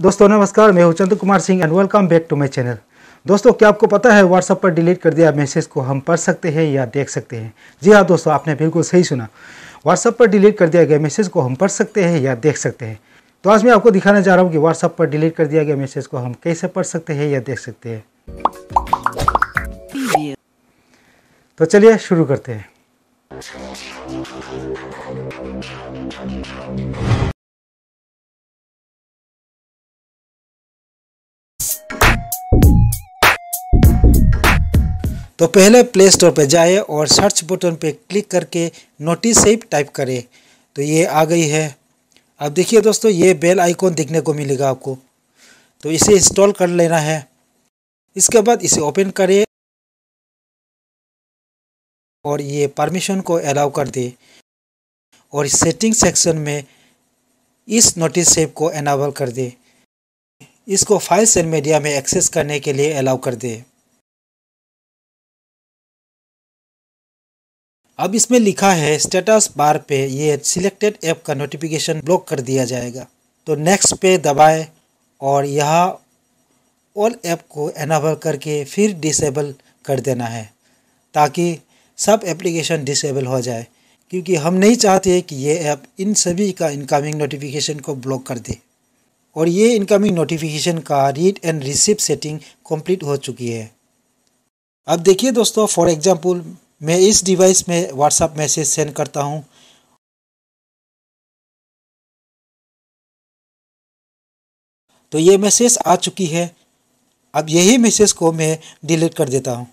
दोस्तों नमस्कार मैं हूं Chandra Kumar Singh and welcome back to my channel दोस्तों क्या आपको पता है व्हाट्सएप पर डिलीट कर दिया मैसेज को हम पढ़ सकते हैं या देख सकते हैं जी हाँ दोस्तों आपने बिल्कुल सही सुना व्हाट्सएप पर डिलीट कर दिया गया मैसेज को हम पढ़ सकते हैं या देख सकते हैं तो आज मैं आपको दिखाना चाह रहा हूँ कि व्हाट्सएप पर डिलीट कर दिया गया मैसेज को हम कैसे पढ़ सकते हैं या देख सकते हैं तो चलिए शुरू करते हैं तो पहले प्ले स्टोर पर जाए और सर्च बटन पर क्लिक करके नोटिस सेप टाइप करें तो ये आ गई है अब देखिए दोस्तों ये बेल आइकॉन देखने को मिलेगा आपको तो इसे इंस्टॉल कर लेना है इसके बाद इसे ओपन करें और ये परमिशन को अलाउ कर दे और सेटिंग सेक्शन में इस नोटिस सेप को एनावल कर दे इसको फाइल्स एंड मीडिया में एक्सेस करने के लिए अलाउ कर दे अब इसमें लिखा है स्टेटस बार पे ये सिलेक्टेड ऐप का नोटिफिकेशन ब्लॉक कर दिया जाएगा तो नेक्स्ट पे दबाएं और यहाँ ऑल ऐप को एनाबल करके फिर डिसेबल कर देना है ताकि सब एप्लीकेशन डिसेबल हो जाए क्योंकि हम नहीं चाहते कि ये ऐप इन सभी का इनकमिंग नोटिफिकेशन को ब्लॉक कर दे और ये इनकमिंग नोटिफिकेशन का read and receive setting complete हो चुकी है अब देखिए दोस्तों फॉर एग्जांपल मैं इस डिवाइस में व्हाट्सएप मैसेज सेंड करता हूँ तो ये मैसेज आ चुकी है अब यही मैसेज को मैं डिलीट कर देता हूँ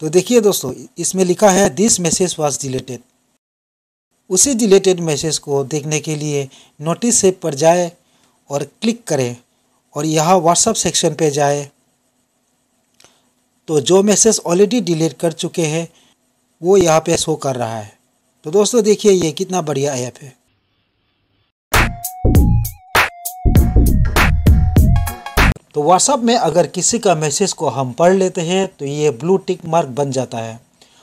तो देखिए दोस्तों इसमें लिखा है दिस मैसेज वॉज डिलीटेड उसी डिलीटेड मैसेज को देखने के लिए नोटिस से पर जाए और क्लिक करें और यहाँ व्हाट्सएप सेक्शन पे जाए तो जो मैसेज ऑलरेडी डिलीट कर चुके हैं वो यहाँ पे शो कर रहा है तो दोस्तों देखिए ये कितना बढ़िया ऐप है तो व्हाट्सअप में अगर किसी का मैसेज को हम पढ़ लेते हैं तो ये ब्लू टिक मार्क बन जाता है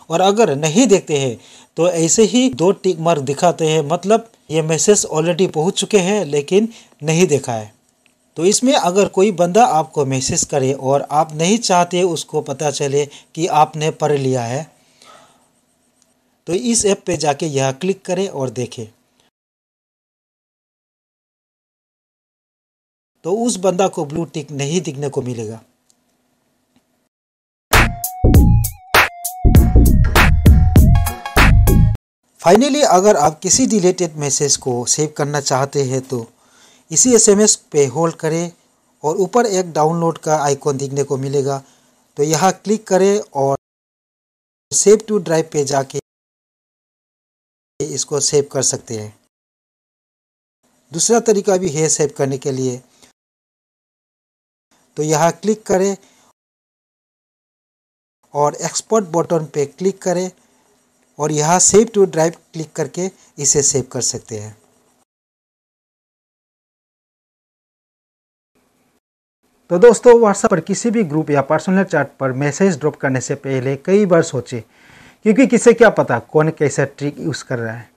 और अगर नहीं देखते हैं तो ऐसे ही दो टिक मार्क दिखाते हैं मतलब ये मैसेज ऑलरेडी पहुंच चुके हैं लेकिन नहीं देखा है तो इसमें अगर कोई बंदा आपको मैसेज करे और आप नहीं चाहते उसको पता चले कि आपने पढ़ लिया है तो इस ऐप पे जाके यह क्लिक करें और देखें तो उस बंदा को ब्लू टिक नहीं दिखने को मिलेगा फाइनली अगर आप किसी डिलेटेड मैसेज को सेव करना चाहते हैं तो इसी एसएमएस पे होल्ड करें और ऊपर एक डाउनलोड का आइकॉन दिखने को मिलेगा तो यहाँ क्लिक करें और सेव टू ड्राइव पे जाके इसको सेव कर सकते हैं दूसरा तरीका भी है सेव करने के लिए तो यहाँ क्लिक करें और एक्सपोर्ट बटन पे क्लिक करें और यहाँ सेव टू ड्राइव क्लिक करके इसे सेव कर सकते हैं तो दोस्तों व्हाट्सएप पर किसी भी ग्रुप या पर्सनल चैट पर मैसेज ड्रॉप करने से पहले कई बार सोचे क्योंकि किसे क्या पता कौन कैसा ट्रिक यूज़ कर रहा है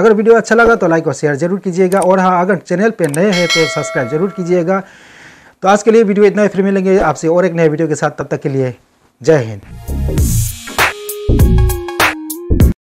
अगर वीडियो अच्छा लगा तो लाइक और शेयर जरूर कीजिएगा और हाँ अगर चैनल पर नए हैं तो सब्सक्राइब जरूर कीजिएगा तो आज के लिए वीडियो इतना ही फिर मिलेंगे आपसे और एक नए वीडियो के साथ तब तक के लिए जय हिंद